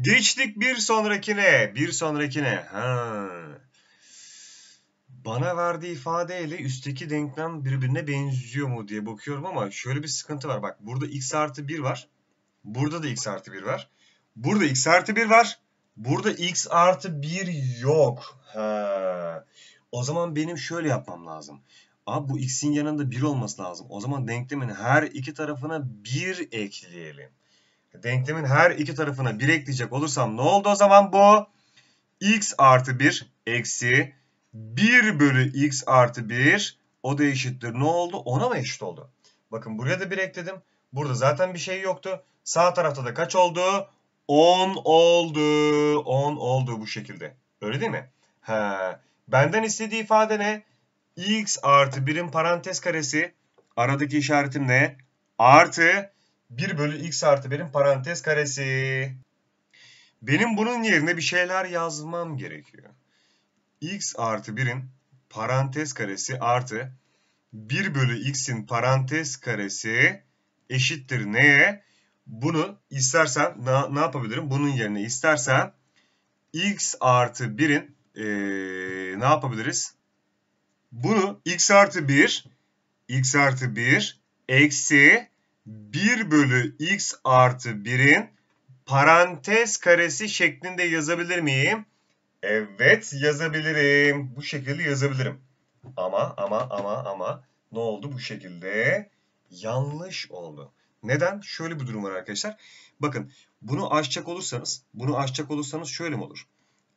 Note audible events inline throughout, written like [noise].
Geçtik bir sonrakine. Bir sonrakine. Ha. Bana verdiği ifadeyle üstteki denklem birbirine benziyor mu diye bakıyorum ama şöyle bir sıkıntı var. Bak burada x artı 1 var. Burada da x artı 1 var. Burada x artı 1 var. Burada x artı 1 yok. Ha. O zaman benim şöyle yapmam lazım. Abi bu x'in yanında 1 olması lazım. O zaman denklemin her iki tarafına 1 ekleyelim. Denklemin her iki tarafına 1 ekleyecek olursam ne oldu o zaman bu? x artı 1 eksi 1 bölü x artı 1 o da eşittir. Ne oldu? Ona mı eşit oldu? Bakın buraya da 1 ekledim. Burada zaten bir şey yoktu. Sağ tarafta da kaç oldu? 10 oldu. 10 oldu bu şekilde. Öyle değil mi? He. Benden istediği ifade ne? x artı 1'in parantez karesi aradaki işaretim ne? Artı 1 bölü x artı 1'in parantez karesi. Benim bunun yerine bir şeyler yazmam gerekiyor. x artı 1'in parantez karesi artı 1 bölü x'in parantez karesi eşittir neye? Bunu istersen ne, ne yapabilirim? Bunun yerine istersen x artı 1'in ee, ne yapabiliriz? Bunu x artı 1 x artı 1 eksi 1 bölü x artı 1'in parantez karesi şeklinde yazabilir miyim? Evet yazabilirim. Bu şekilde yazabilirim. Ama ama ama ama ne oldu bu şekilde? Yanlış oldu. Neden? Şöyle bir durum var arkadaşlar. Bakın bunu açacak olursanız, bunu açacak olursanız şöyle mi olur?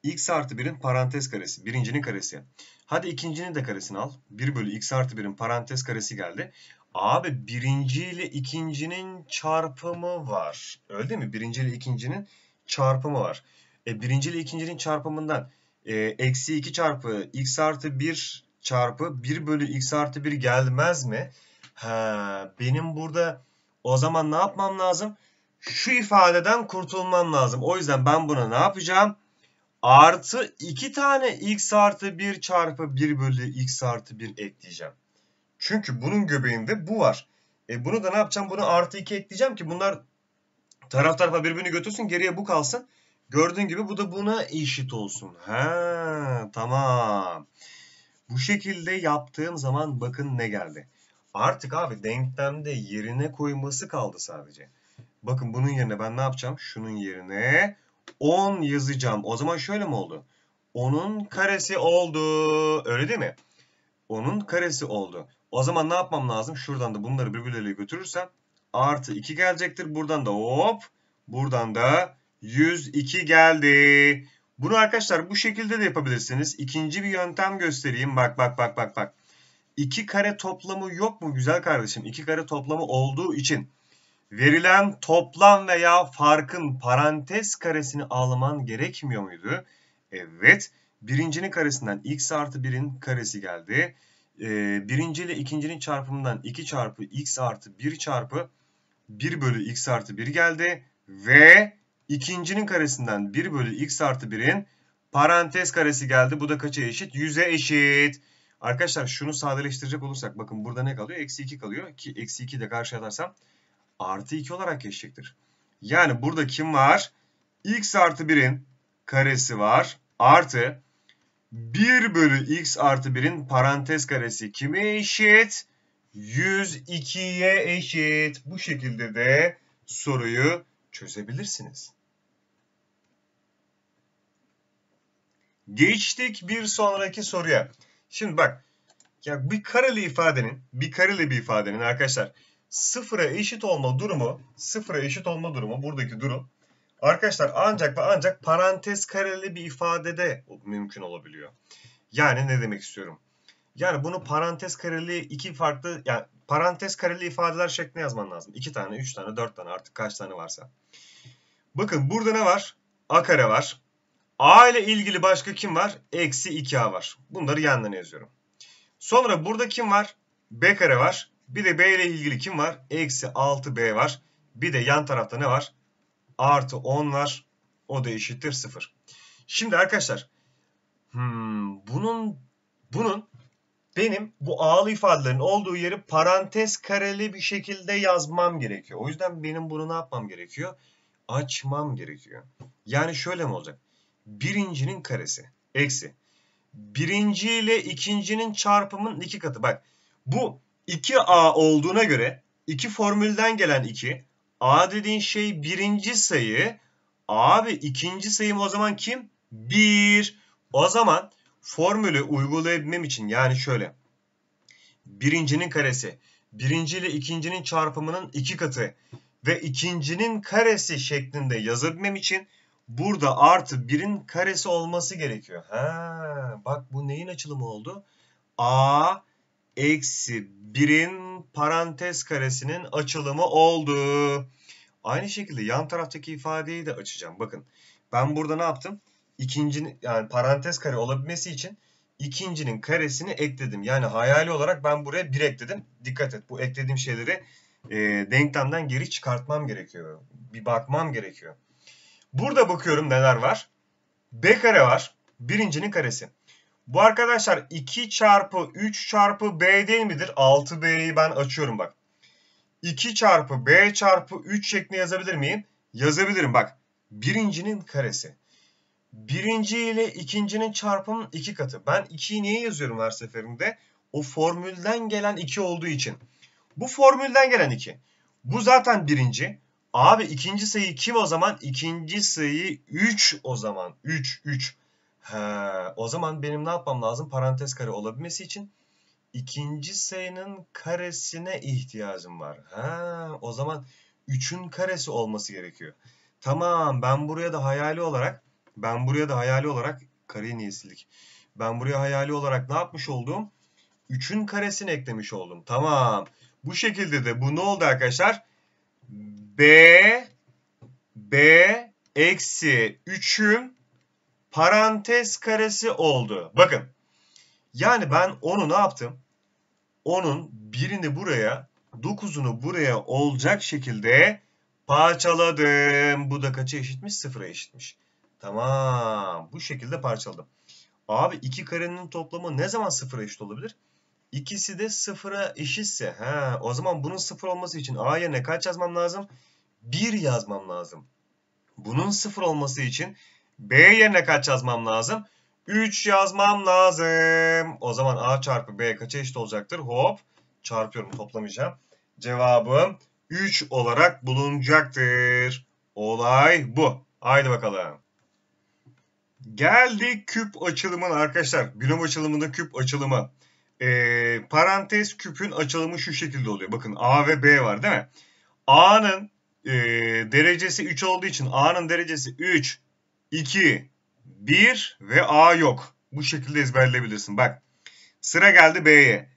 x artı 1'in parantez karesi. Birincinin karesi. Hadi ikincinin de karesini al. 1 bölü x artı 1'in parantez karesi geldi. Abi birinci ile ikincinin çarpımı var. Öyle değil mi? Birinci ile ikincinin çarpımı var. E, birinci ile ikincinin çarpımından e, eksi 2 çarpı x artı 1 çarpı 1 bölü x artı 1 gelmez mi? Ha, benim burada o zaman ne yapmam lazım? Şu ifadeden kurtulmam lazım. O yüzden ben buna ne yapacağım? Artı 2 tane x artı 1 çarpı 1 bölü x artı 1 ekleyeceğim. Çünkü bunun göbeğinde bu var. E bunu da ne yapacağım? Bunu artı 2 ekleyeceğim ki bunlar taraf tarafa birbirini götürsün. Geriye bu kalsın. Gördüğün gibi bu da buna eşit olsun. Ha tamam. Bu şekilde yaptığım zaman bakın ne geldi. Artık abi denklemde yerine koyması kaldı sadece. Bakın bunun yerine ben ne yapacağım? Şunun yerine 10 yazacağım. O zaman şöyle mi oldu? 10'un karesi oldu. Öyle değil mi? 10'un karesi oldu. O zaman ne yapmam lazım? Şuradan da bunları birbirleriyle götürürsem artı 2 gelecektir. Buradan da hop. Buradan da 102 geldi. Bunu arkadaşlar bu şekilde de yapabilirsiniz. İkinci bir yöntem göstereyim. Bak bak bak bak bak. 2 kare toplamı yok mu güzel kardeşim? 2 kare toplamı olduğu için verilen toplam veya farkın parantez karesini alman gerekmiyor muydu? Evet. Birincinin karesinden x artı 1'in karesi geldi e, birinci ile ikincinin çarpımından 2 çarpı x artı 1 çarpı 1 bölü x artı 1 geldi. Ve ikincinin karesinden 1 bölü x artı 1'in parantez karesi geldi. Bu da kaça eşit? 100'e eşit. Arkadaşlar şunu sadeleştirecek olursak bakın burada ne kalıyor? Eksi 2 kalıyor. Ki eksi 2 de karşıya atarsam artı 2 olarak geçecektir. Yani burada kim var? x artı 1'in karesi var. Artı 1 bölü x artı 1'in parantez karesi kime eşit? 102'ye eşit. Bu şekilde de soruyu çözebilirsiniz. Geçtik bir sonraki soruya. Şimdi bak ya bir kareli ifadenin bir kareli bir ifadenin arkadaşlar sıfıra eşit olma durumu sıfıra eşit olma durumu buradaki durum Arkadaşlar ancak ve ancak parantez kareli bir ifadede mümkün olabiliyor. Yani ne demek istiyorum? Yani bunu parantez kareli iki farklı yani parantez kareli ifadeler şeklinde yazman lazım. İki tane, üç tane, dört tane artık kaç tane varsa. Bakın burada ne var? A kare var. A ile ilgili başka kim var? Eksi 2A var. Bunları yan yazıyorum. Sonra burada kim var? B kare var. Bir de B ile ilgili kim var? Eksi 6B var. Bir de yan tarafta ne var? artı 10 var. O da eşittir 0. Şimdi arkadaşlar hmm, bunun bunun benim bu ağlı ifadelerin olduğu yeri parantez kareli bir şekilde yazmam gerekiyor. O yüzden benim bunu ne yapmam gerekiyor? Açmam gerekiyor. Yani şöyle mi olacak? Birincinin karesi eksi. Birinci ile ikincinin çarpımının iki katı. Bak bu 2a olduğuna göre iki formülden gelen 2 A dediğin şey birinci sayı. Abi ikinci sayım o zaman kim? 1. O zaman formülü uygulayabilmem için yani şöyle. Birincinin karesi. Birinci ile ikincinin çarpımının iki katı. Ve ikincinin karesi şeklinde yazabilmem için burada artı birin karesi olması gerekiyor. Ha, bak bu neyin açılımı oldu? A eksi birin parantez karesinin açılımı oldu. Aynı şekilde yan taraftaki ifadeyi de açacağım. Bakın ben burada ne yaptım? İkincinin yani parantez kare olabilmesi için ikincinin karesini ekledim. Yani hayali olarak ben buraya 1 ekledim. Dikkat et bu eklediğim şeyleri e, denklemden geri çıkartmam gerekiyor. Bir bakmam gerekiyor. Burada bakıyorum neler var. B kare var. Birincinin karesi. Bu arkadaşlar 2 çarpı 3 çarpı b değil midir? 6b'yi ben açıyorum bak. 2 çarpı b çarpı 3 şeklinde yazabilir miyim? Yazabilirim bak. Birincinin karesi. Birinci ile ikincinin çarpımının iki katı. Ben 2'yi niye yazıyorum her seferinde? O formülden gelen 2 olduğu için. Bu formülden gelen 2. Bu zaten birinci. Abi ikinci sayı kim o zaman? İkinci sayı 3 o zaman. 3, 3. He, o zaman benim ne yapmam lazım? Parantez kare olabilmesi için ikinci sayının karesine ihtiyacım var. Ha, o zaman 3'ün karesi olması gerekiyor. Tamam ben buraya da hayali olarak ben buraya da hayali olarak kare niye Ben buraya hayali olarak ne yapmış oldum? 3'ün karesini eklemiş oldum. Tamam. Bu şekilde de bu ne oldu arkadaşlar? B B eksi 3'ün parantez karesi oldu. Bakın. Yani ben onu ne yaptım? Onun birini buraya, dokuzunu buraya olacak şekilde parçaladım. Bu da kaça eşitmiş? Sıfıra eşitmiş. Tamam. Bu şekilde parçaladım. Abi iki karenin toplamı ne zaman sıfıra eşit olabilir? İkisi de sıfıra eşitse. He, o zaman bunun sıfır olması için aya ne kaç yazmam lazım? 1 yazmam lazım. Bunun sıfır olması için B yerine kaç yazmam lazım? 3 yazmam lazım. O zaman A çarpı B kaça eşit olacaktır? Hop çarpıyorum toplamayacağım. Cevabım 3 olarak bulunacaktır. Olay bu. Haydi bakalım. Geldik küp açılımına arkadaşlar. Binom açılımında küp açılımı. Ee, parantez küpün açılımı şu şekilde oluyor. Bakın A ve B var değil mi? A'nın e, derecesi 3 olduğu için A'nın derecesi 3 2, 1 ve A yok. Bu şekilde ezberleyebilirsin. Bak sıra geldi B'ye.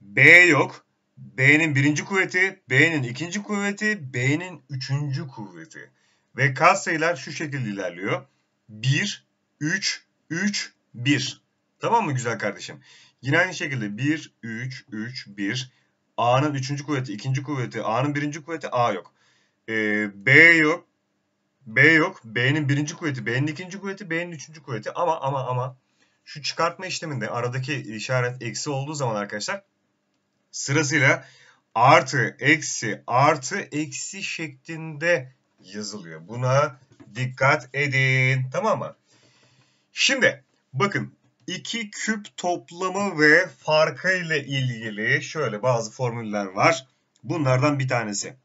B yok. B'nin birinci kuvveti, B'nin ikinci kuvveti, B'nin üçüncü kuvveti. Ve sayılar şu şekilde ilerliyor. 1, 3, 3, 1. Tamam mı güzel kardeşim? Yine aynı şekilde 1, 3, 3, 1. A'nın üçüncü kuvveti, ikinci kuvveti, A'nın birinci kuvveti, A yok. Ee, B yok, B yok. B'nin birinci kuvveti, B'nin ikinci kuvveti, B'nin üçüncü kuvveti. Ama ama ama şu çıkartma işleminde aradaki işaret eksi olduğu zaman arkadaşlar sırasıyla artı, eksi, artı, eksi şeklinde yazılıyor. Buna dikkat edin. Tamam mı? Şimdi bakın iki küp toplamı ve farkı ile ilgili şöyle bazı formüller var. Bunlardan bir tanesi.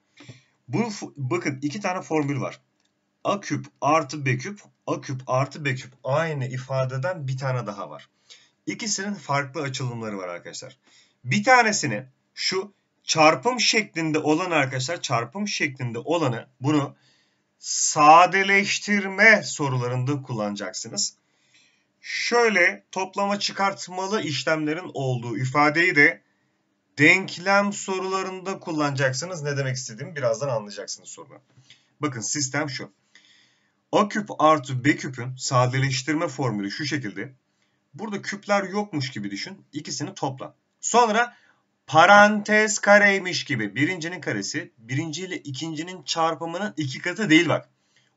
Bu bakın iki tane formül var a küp artı b küp, a küp artı b küp aynı ifadeden bir tane daha var. İkisinin farklı açılımları var arkadaşlar. Bir tanesini şu çarpım şeklinde olan arkadaşlar çarpım şeklinde olanı bunu sadeleştirme sorularında kullanacaksınız. Şöyle toplama çıkartmalı işlemlerin olduğu ifadeyi de denklem sorularında kullanacaksınız. Ne demek istediğimi birazdan anlayacaksınız sorunu. Bakın sistem şu. A küp artı B küpün sadeleştirme formülü şu şekilde. Burada küpler yokmuş gibi düşün. İkisini topla. Sonra parantez kareymiş gibi birincinin karesi birinci ile ikincinin çarpımının iki katı değil bak.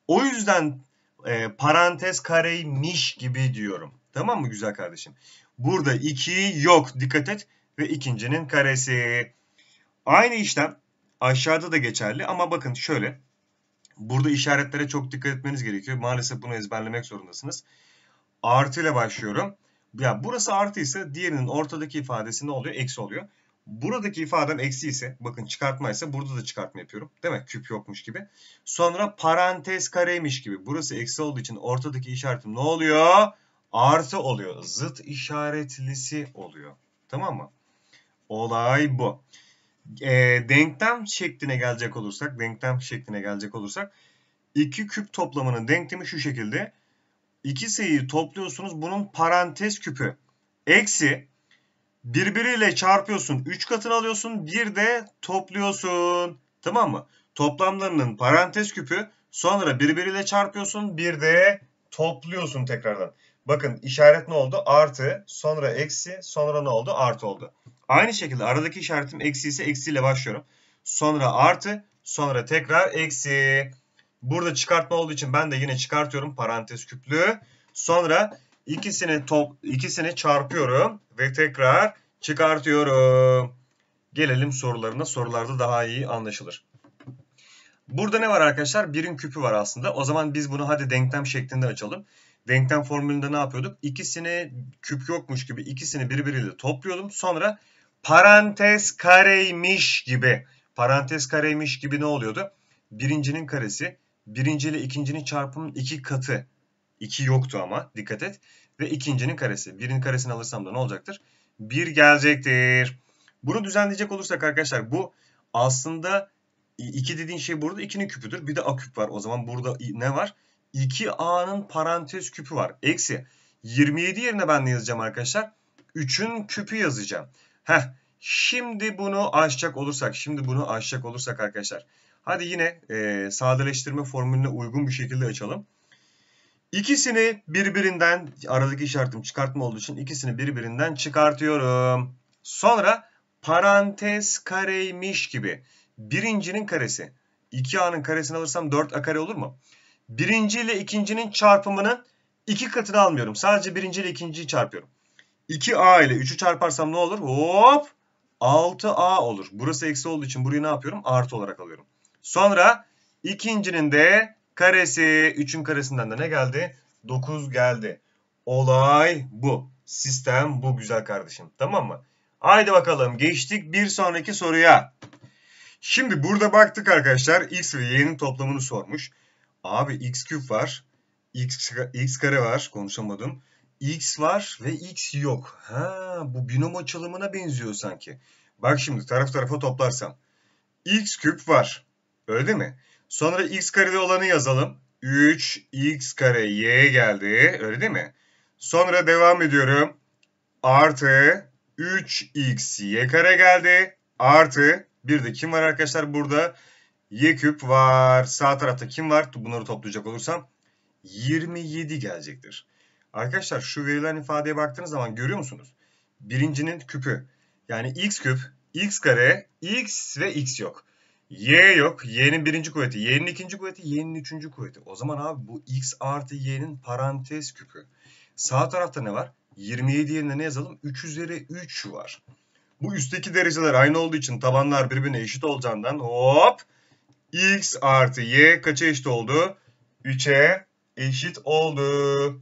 O yüzden e, parantez kareymiş gibi diyorum. Tamam mı güzel kardeşim? Burada 2 yok dikkat et ve ikincinin karesi. Aynı işlem aşağıda da geçerli ama bakın şöyle Burada işaretlere çok dikkat etmeniz gerekiyor. Maalesef bunu ezberlemek zorundasınız. Artı ile başlıyorum. Ya burası artı ise diğerinin ortadaki ifadesi ne oluyor? Eksi oluyor. Buradaki ifadem eksi ise bakın çıkartma ise burada da çıkartma yapıyorum. Değil mi? Küp yokmuş gibi. Sonra parantez kareymiş gibi. Burası eksi olduğu için ortadaki işaretim ne oluyor? Artı oluyor. Zıt işaretlisi oluyor. Tamam mı? Olay bu e, denklem şekline gelecek olursak, denklem şekline gelecek olursak iki küp toplamının denklemi şu şekilde. 2 sayıyı topluyorsunuz. Bunun parantez küpü eksi birbiriyle çarpıyorsun. 3 katını alıyorsun. Bir de topluyorsun. Tamam mı? Toplamlarının parantez küpü sonra birbiriyle çarpıyorsun. Bir de topluyorsun tekrardan. Bakın işaret ne oldu? Artı, sonra eksi, sonra ne oldu? Artı oldu. Aynı şekilde aradaki işaretim eksi ise eksiyle başlıyorum. Sonra artı, sonra tekrar eksi. Burada çıkartma olduğu için ben de yine çıkartıyorum parantez küplü. Sonra ikisini top ikisini çarpıyorum ve tekrar çıkartıyorum. Gelelim sorularına. Sorularda daha iyi anlaşılır. Burada ne var arkadaşlar? Birin küpü var aslında. O zaman biz bunu hadi denklem şeklinde açalım denklem formülünde ne yapıyorduk? İkisini küp yokmuş gibi ikisini birbiriyle topluyordum. Sonra parantez kareymiş gibi parantez kareymiş gibi ne oluyordu? Birincinin karesi birinci ile ikincinin çarpımının iki katı. İki yoktu ama dikkat et. Ve ikincinin karesi. Birinin karesini alırsam da ne olacaktır? Bir gelecektir. Bunu düzenleyecek olursak arkadaşlar bu aslında 2 dediğin şey burada 2'nin küpüdür. Bir de a küp var. O zaman burada ne var? 2a'nın parantez küpü var. Eksi 27 yerine ben ne yazacağım arkadaşlar? 3'ün küpü yazacağım. Heh şimdi bunu aşacak olursak şimdi bunu aşacak olursak arkadaşlar. Hadi yine e, sadeleştirme formülüne uygun bir şekilde açalım. İkisini birbirinden aradaki işaretim çıkartma olduğu için ikisini birbirinden çıkartıyorum. Sonra parantez kareymiş gibi birincinin karesi 2a'nın karesini alırsam 4a kare olur mu? birinci ile ikincinin çarpımının iki katını almıyorum. Sadece birinci ile ikinciyi çarpıyorum. 2A ile 3'ü çarparsam ne olur? Hop! 6A olur. Burası eksi olduğu için burayı ne yapıyorum? Artı olarak alıyorum. Sonra ikincinin de karesi 3'ün karesinden de ne geldi? 9 geldi. Olay bu. Sistem bu güzel kardeşim. Tamam mı? Haydi bakalım geçtik bir sonraki soruya. Şimdi burada baktık arkadaşlar x ve y'nin toplamını sormuş. Abi x küp var. X, x kare var. Konuşamadım. X var ve X yok. Ha, bu binom açılımına benziyor sanki. Bak şimdi taraf tarafa toplarsam. X küp var. Öyle değil mi? Sonra X kareli olanı yazalım. 3 X kare Y geldi. Öyle değil mi? Sonra devam ediyorum. Artı 3 X Y kare geldi. Artı bir de kim var arkadaşlar burada? Y küp var. Sağ tarafta kim var? Bunları toplayacak olursam 27 gelecektir. Arkadaşlar şu verilen ifadeye baktığınız zaman görüyor musunuz? Birincinin küpü. Yani x küp, x kare, x ve x yok. Y yok. Y'nin birinci kuvveti. Y'nin ikinci kuvveti. Y'nin üçüncü kuvveti. O zaman abi bu x artı y'nin parantez küpü. Sağ tarafta ne var? 27 yerine ne yazalım? 3 üzeri 3 var. Bu üstteki dereceler aynı olduğu için tabanlar birbirine eşit olacağından hop x artı y kaça eşit oldu? 3'e eşit oldu.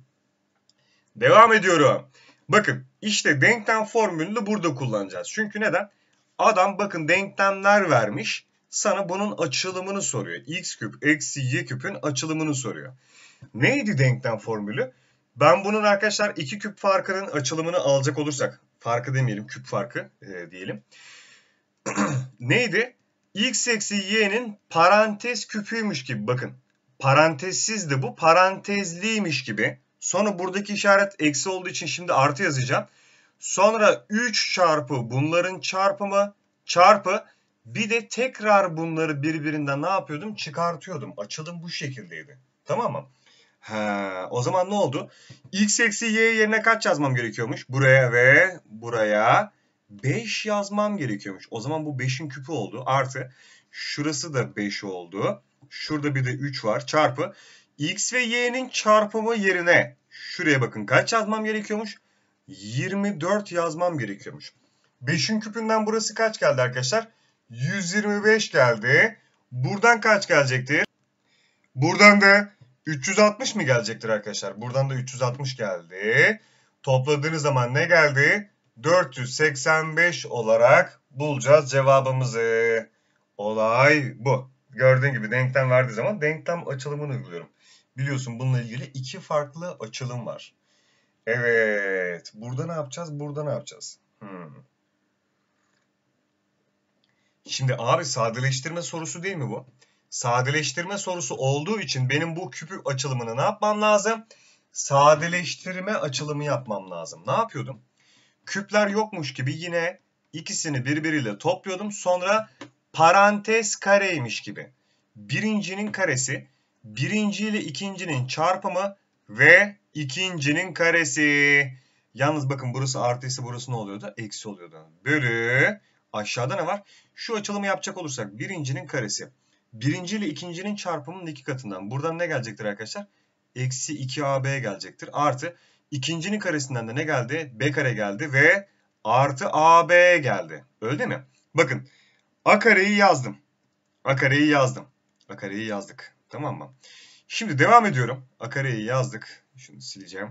Devam ediyorum. Bakın işte denklem formülünü burada kullanacağız. Çünkü neden? Adam bakın denklemler vermiş. Sana bunun açılımını soruyor. x küp eksi y küpün açılımını soruyor. Neydi denklem formülü? Ben bunun arkadaşlar iki küp farkının açılımını alacak olursak. Farkı demeyelim küp farkı e, diyelim. [clears throat] Neydi? x eksi y'nin parantez küpüymüş gibi bakın. Parantezsizdi bu parantezliymiş gibi. Sonra buradaki işaret eksi olduğu için şimdi artı yazacağım. Sonra 3 çarpı bunların çarpımı çarpı bir de tekrar bunları birbirinden ne yapıyordum? Çıkartıyordum. Açılım bu şekildeydi. Tamam mı? Ha, o zaman ne oldu? X eksi Y yerine kaç yazmam gerekiyormuş? Buraya ve buraya 5 yazmam gerekiyormuş. O zaman bu 5'in küpü oldu. Artı şurası da 5 oldu. Şurada bir de 3 var. Çarpı x ve y'nin çarpımı yerine şuraya bakın kaç yazmam gerekiyormuş? 24 yazmam gerekiyormuş. 5'in küpünden burası kaç geldi arkadaşlar? 125 geldi. Buradan kaç gelecektir? Buradan da 360 mı gelecektir arkadaşlar? Buradan da 360 geldi. Topladığınız zaman ne geldi? 485 olarak bulacağız cevabımızı. Olay bu. Gördüğün gibi denklem verdiği zaman denklem açılımını uyguluyorum. Biliyorsun bununla ilgili iki farklı açılım var. Evet. Burada ne yapacağız? Burada ne yapacağız? Hmm. Şimdi abi sadeleştirme sorusu değil mi bu? Sadeleştirme sorusu olduğu için benim bu küpü açılımını ne yapmam lazım? Sadeleştirme açılımı yapmam lazım. Ne yapıyordum? küpler yokmuş gibi yine ikisini birbiriyle topluyordum. Sonra parantez kareymiş gibi. Birincinin karesi, birinci ile ikincinin çarpımı ve ikincinin karesi. Yalnız bakın burası artıysa burası ne oluyordu? Eksi oluyordu. Bölü. Aşağıda ne var? Şu açılımı yapacak olursak birincinin karesi. Birinci ile ikincinin çarpımının iki katından. Buradan ne gelecektir arkadaşlar? Eksi 2ab gelecektir. Artı İkincinin karesinden de ne geldi? B kare geldi ve artı AB geldi. Öyle değil mi? Bakın A kareyi yazdım. A kareyi yazdım. A kareyi yazdık. Tamam mı? Şimdi devam ediyorum. A kareyi yazdık. Şunu sileceğim.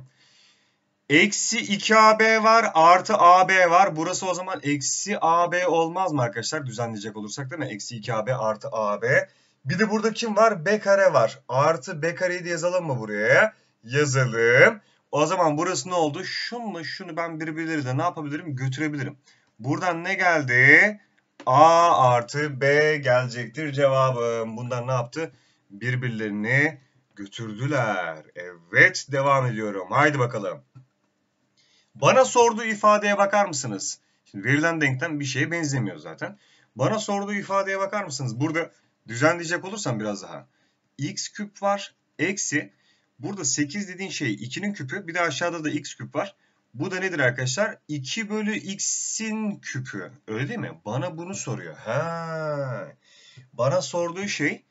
Eksi 2AB var artı AB var. Burası o zaman eksi AB olmaz mı arkadaşlar? Düzenleyecek olursak değil mi? Eksi 2AB artı AB. Bir de burada kim var? B kare var. Artı B kareyi de yazalım mı buraya? Yazalım. O zaman burası ne oldu? Şunla şunu ben birbirleriyle ne yapabilirim? Götürebilirim. Buradan ne geldi? A artı B gelecektir cevabım. Bundan ne yaptı? Birbirlerini götürdüler. Evet devam ediyorum. Haydi bakalım. Bana sorduğu ifadeye bakar mısınız? Şimdi verilen denklem bir şeye benzemiyor zaten. Bana sorduğu ifadeye bakar mısınız? Burada düzenleyecek olursam biraz daha. x küp var. Eksi Burada 8 dediğin şey 2'nin küpü. Bir de aşağıda da x küp var. Bu da nedir arkadaşlar? 2 bölü x'in küpü. Öyle değil mi? Bana bunu soruyor. Ha. Bana sorduğu şey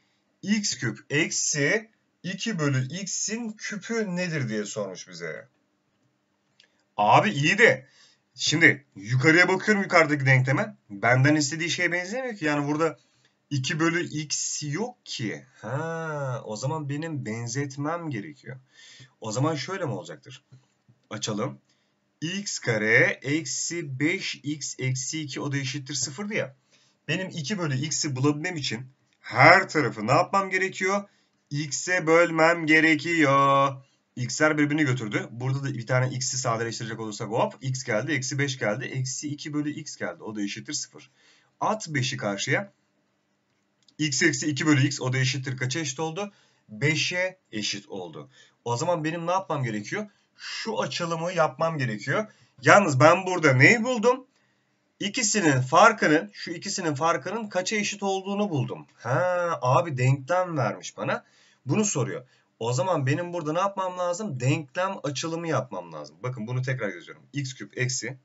x küp eksi 2 bölü x'in küpü nedir diye sormuş bize. Abi iyi de şimdi yukarıya bakıyorum yukarıdaki denkleme. Benden istediği şeye benzemiyor ki. Yani burada 2 bölü x yok ki. Ha, o zaman benim benzetmem gerekiyor. O zaman şöyle mi olacaktır? Açalım. x kare eksi 5x eksi 2 o da eşittir 0'dı ya. Benim 2 bölü x'i bulabilmem için her tarafı ne yapmam gerekiyor? x'e bölmem gerekiyor. x'ler birbirini götürdü. Burada da bir tane x'i sadeleştirecek olursak hop x geldi, eksi 5 geldi, eksi 2 bölü x geldi. O da eşittir 0. At 5'i karşıya x eksi 2 bölü x o da eşittir kaça eşit oldu? 5'e eşit oldu. O zaman benim ne yapmam gerekiyor? Şu açılımı yapmam gerekiyor. Yalnız ben burada neyi buldum? İkisinin farkının, şu ikisinin farkının kaça eşit olduğunu buldum. Ha, abi denklem vermiş bana. Bunu soruyor. O zaman benim burada ne yapmam lazım? Denklem açılımı yapmam lazım. Bakın bunu tekrar yazıyorum. x küp eksi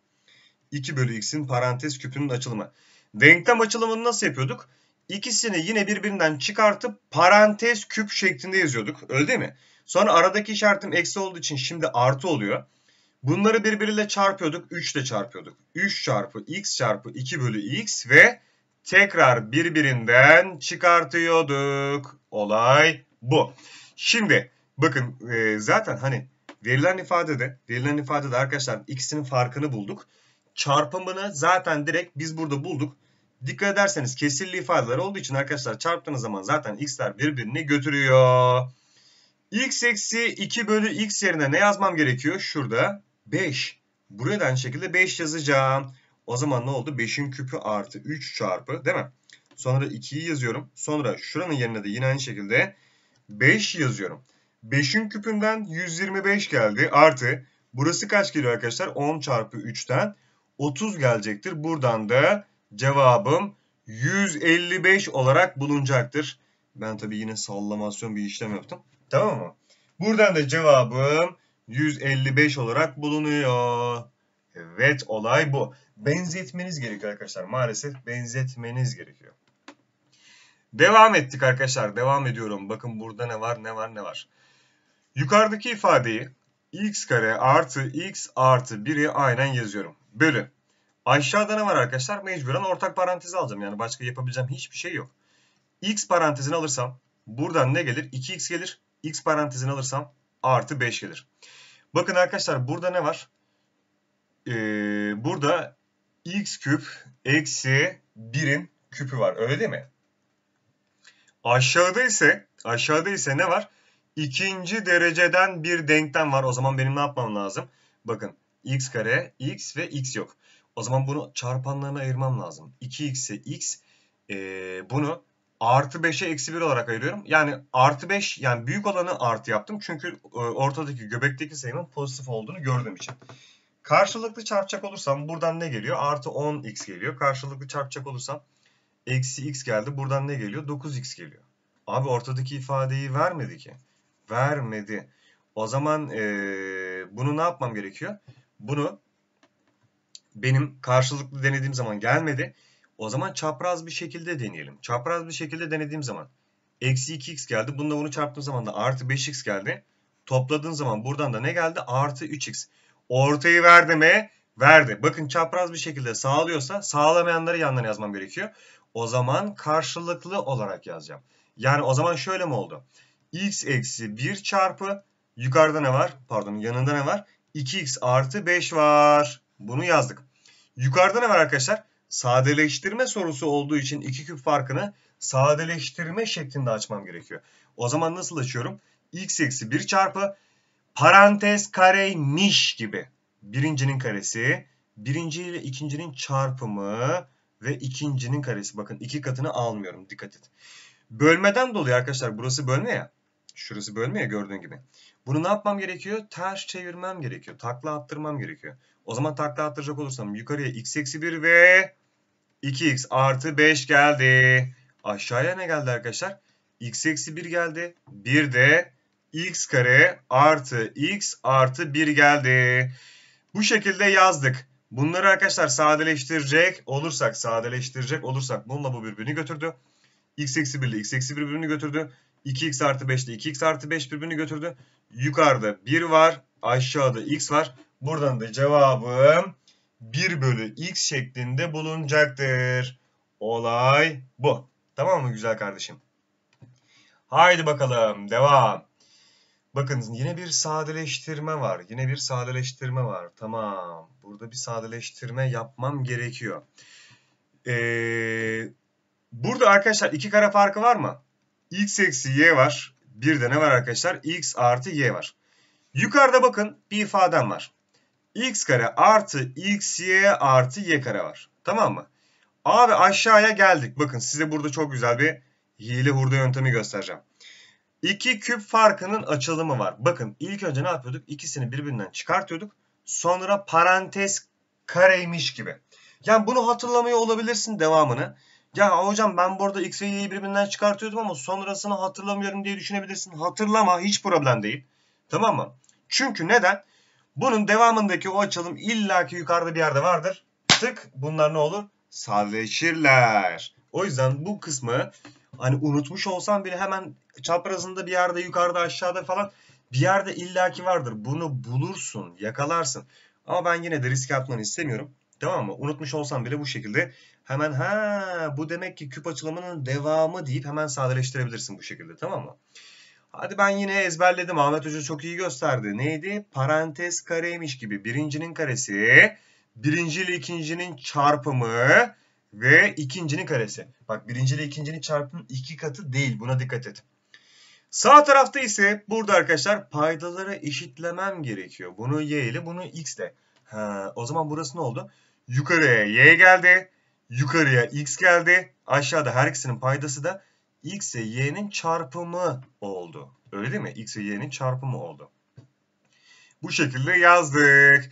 2 bölü x'in parantez küpünün açılımı. Denklem açılımını nasıl yapıyorduk? İkisini yine birbirinden çıkartıp parantez küp şeklinde yazıyorduk. Öyle değil mi? Sonra aradaki işaretim eksi olduğu için şimdi artı oluyor. Bunları birbiriyle çarpıyorduk. 3 ile çarpıyorduk. 3 çarpı x çarpı 2 bölü x ve tekrar birbirinden çıkartıyorduk. Olay bu. Şimdi bakın e, zaten hani verilen ifadede verilen ifadede arkadaşlar ikisinin farkını bulduk. Çarpımını zaten direkt biz burada bulduk. Dikkat ederseniz kesirli ifadeler olduğu için arkadaşlar çarptığınız zaman zaten x'ler birbirini götürüyor. x eksi 2 bölü x yerine ne yazmam gerekiyor? Şurada 5. Buraya da aynı şekilde 5 yazacağım. O zaman ne oldu? 5'in küpü artı 3 çarpı değil mi? Sonra 2'yi yazıyorum. Sonra şuranın yerine de yine aynı şekilde 5 yazıyorum. 5'in küpünden 125 geldi. Artı burası kaç geliyor arkadaşlar? 10 çarpı 3'ten 30 gelecektir. Buradan da cevabım 155 olarak bulunacaktır. Ben tabii yine sallamasyon bir işlem yaptım. Tamam mı? Buradan da cevabım 155 olarak bulunuyor. Evet olay bu. Benzetmeniz gerekiyor arkadaşlar. Maalesef benzetmeniz gerekiyor. Devam ettik arkadaşlar. Devam ediyorum. Bakın burada ne var ne var ne var. Yukarıdaki ifadeyi x kare artı x artı 1'i aynen yazıyorum. Bölüm. Aşağıda ne var arkadaşlar? Mecburen ortak parantezi alacağım. Yani başka yapabileceğim hiçbir şey yok. X parantezini alırsam buradan ne gelir? 2x gelir. X parantezini alırsam artı 5 gelir. Bakın arkadaşlar burada ne var? Ee, burada x küp eksi 1'in küpü var. Öyle değil mi? Aşağıda ise aşağıda ise ne var? İkinci dereceden bir denklem var. O zaman benim ne yapmam lazım? Bakın x kare, x ve x yok. O zaman bunu çarpanlarına ayırmam lazım. 2x'e x e, bunu artı 5'e eksi 1 olarak ayırıyorum. Yani artı 5 yani büyük olanı artı yaptım. Çünkü e, ortadaki göbekteki sayının pozitif olduğunu gördüğüm için. Karşılıklı çarpacak olursam buradan ne geliyor? Artı 10x geliyor. Karşılıklı çarpacak olursam eksi x geldi. Buradan ne geliyor? 9x geliyor. Abi ortadaki ifadeyi vermedi ki. Vermedi. O zaman e, bunu ne yapmam gerekiyor? Bunu benim karşılıklı denediğim zaman gelmedi. O zaman çapraz bir şekilde deneyelim. Çapraz bir şekilde denediğim zaman eksi 2x geldi. Bununla bunu çarptığım zaman da artı 5x geldi. Topladığın zaman buradan da ne geldi? Artı 3x. Ortayı verdi mi? Verdi. Bakın çapraz bir şekilde sağlıyorsa sağlamayanları yandan yazmam gerekiyor. O zaman karşılıklı olarak yazacağım. Yani o zaman şöyle mi oldu? x eksi 1 çarpı yukarıda ne var? Pardon yanında ne var? 2x artı 5 var. Bunu yazdık. Yukarıda ne var arkadaşlar? Sadeleştirme sorusu olduğu için iki küp farkını sadeleştirme şeklinde açmam gerekiyor. O zaman nasıl açıyorum? x eksi 1 çarpı parantez kareymiş gibi. Birincinin karesi, birinci ile ikincinin çarpımı ve ikincinin karesi. Bakın iki katını almıyorum dikkat et. Bölmeden dolayı arkadaşlar burası bölme ya. Şurası bölme ya gördüğün gibi. Bunu ne yapmam gerekiyor? Ters çevirmem gerekiyor. Takla attırmam gerekiyor. O zaman takla attıracak olursam yukarıya x eksi 1 ve 2x artı 5 geldi. Aşağıya ne geldi arkadaşlar? x eksi 1 geldi. Bir de x kare artı x artı 1 geldi. Bu şekilde yazdık. Bunları arkadaşlar sadeleştirecek olursak sadeleştirecek olursak bununla bu birbirini götürdü. x eksi 1 ile x eksi 1 birbirini götürdü. 2x artı 5 ile 2x artı 5 birbirini götürdü. Yukarıda 1 var. Aşağıda x var. Buradan da cevabım 1 bölü x şeklinde bulunacaktır. Olay bu. Tamam mı güzel kardeşim? Haydi bakalım devam. Bakın yine bir sadeleştirme var. Yine bir sadeleştirme var. Tamam. Burada bir sadeleştirme yapmam gerekiyor. Ee, burada arkadaşlar iki kare farkı var mı? x eksi y var. Bir de ne var arkadaşlar? x artı y var. Yukarıda bakın bir ifadem var. x kare artı x y artı y kare var. Tamam mı? Abi aşağıya geldik. Bakın size burada çok güzel bir hile hurda yöntemi göstereceğim. İki küp farkının açılımı var. Bakın ilk önce ne yapıyorduk? İkisini birbirinden çıkartıyorduk. Sonra parantez kareymiş gibi. Yani bunu hatırlamıyor olabilirsin devamını. Ya hocam ben burada X ve Y'yi birbirinden çıkartıyordum ama sonrasını hatırlamıyorum diye düşünebilirsin. Hatırlama hiç problem değil. Tamam mı? Çünkü neden? Bunun devamındaki o açılım illaki yukarıda bir yerde vardır. Tık bunlar ne olur? Sadeleşirler. O yüzden bu kısmı hani unutmuş olsam bile hemen çaprazında bir yerde yukarıda aşağıda falan bir yerde illaki vardır. Bunu bulursun yakalarsın. Ama ben yine de risk atmanı istemiyorum. Tamam mı? Unutmuş olsam bile bu şekilde hemen ha bu demek ki küp açılımının devamı deyip hemen sadeleştirebilirsin bu şekilde tamam mı? Hadi ben yine ezberledim. Ahmet Hoca çok iyi gösterdi. Neydi? Parantez kareymiş gibi. Birincinin karesi, birinci ile ikincinin çarpımı ve ikincinin karesi. Bak birinci ile ikincinin çarpımının iki katı değil. Buna dikkat et. Sağ tarafta ise burada arkadaşlar paydaları eşitlemem gerekiyor. Bunu y ile bunu x de. Ha, o zaman burası ne oldu? Yukarıya y geldi yukarıya x geldi. Aşağıda her ikisinin paydası da x ve y'nin çarpımı oldu. Öyle değil mi? x ve y'nin çarpımı oldu. Bu şekilde yazdık.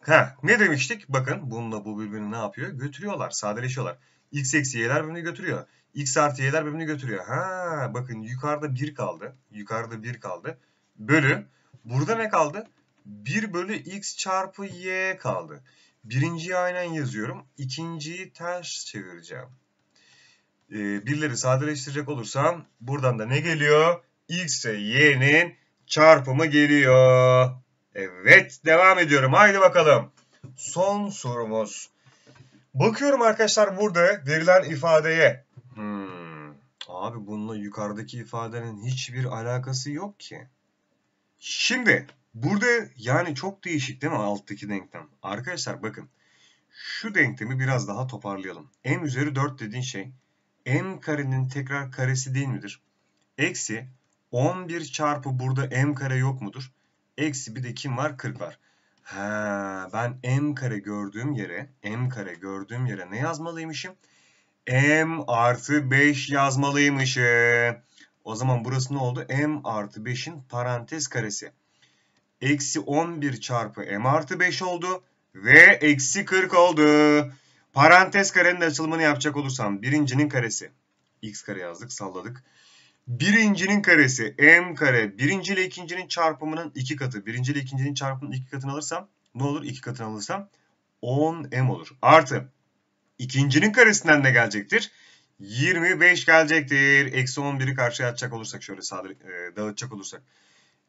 Ha, ne demiştik? Bakın bununla bu birbirini ne yapıyor? Götürüyorlar, sadeleşiyorlar. x eksi y'ler birbirini götürüyor. x artı y'ler birbirini götürüyor. Ha, bakın yukarıda 1 kaldı. Yukarıda 1 kaldı. Bölü. Burada ne kaldı? 1 bölü x çarpı y kaldı. Birinciyi aynen yazıyorum. İkinciyi ters çevireceğim. Ee, birleri sadeleştirecek olursam buradan da ne geliyor? X ve Y'nin çarpımı geliyor. Evet devam ediyorum. Haydi bakalım. Son sorumuz. Bakıyorum arkadaşlar burada verilen ifadeye. Hmm, abi bununla yukarıdaki ifadenin hiçbir alakası yok ki. Şimdi Burada yani çok değişik değil mi alttaki denklem? Arkadaşlar bakın şu denklemi biraz daha toparlayalım. m üzeri 4 dediğin şey m karenin tekrar karesi değil midir? Eksi 11 çarpı burada m kare yok mudur? Eksi bir de kim var? 40 var. Ha, ben m kare gördüğüm yere m kare gördüğüm yere ne yazmalıymışım? m artı 5 yazmalıymışım. O zaman burası ne oldu? m artı 5'in parantez karesi eksi 11 çarpı m artı 5 oldu ve eksi 40 oldu. Parantez karenin açılımını yapacak olursam birincinin karesi. x kare yazdık salladık. Birincinin karesi m kare birinci ile ikincinin çarpımının iki katı. Birinci ile ikincinin çarpımının iki katını alırsam ne olur? İki katını alırsam 10m olur. Artı ikincinin karesinden ne gelecektir? 25 gelecektir. Eksi 11'i karşıya atacak olursak şöyle sağ, e, dağıtacak olursak.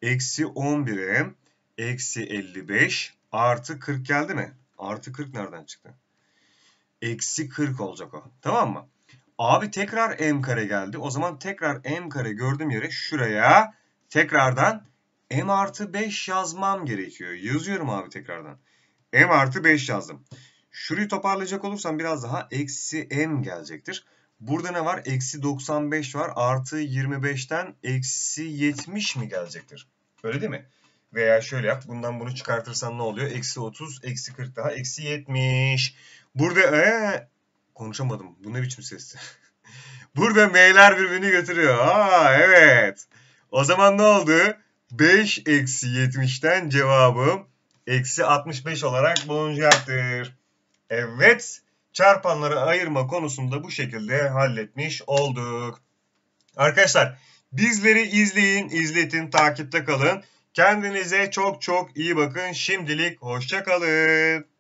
Eksi 11m Eksi 55 artı 40 geldi mi? Artı 40 nereden çıktı? Eksi 40 olacak o. Tamam mı? Abi tekrar m kare geldi. O zaman tekrar m kare gördüğüm yere şuraya tekrardan m artı 5 yazmam gerekiyor. Yazıyorum abi tekrardan. m artı 5 yazdım. Şurayı toparlayacak olursam biraz daha eksi m gelecektir. Burada ne var? Eksi 95 var. Artı 25'ten eksi 70 mi gelecektir? Öyle değil mi? Veya şöyle yap. Bundan bunu çıkartırsan ne oluyor? Eksi 30, eksi 40 daha, eksi 70. Burada ee, konuşamadım. Bu ne biçim ses? [laughs] Burada m'ler birbirini götürüyor. Aa evet. O zaman ne oldu? 5 eksi 70'ten cevabım eksi 65 olarak bulunacaktır. Evet. Çarpanları ayırma konusunda bu şekilde halletmiş olduk. Arkadaşlar bizleri izleyin, izletin, takipte kalın. Kendinize çok çok iyi bakın. Şimdilik hoşçakalın.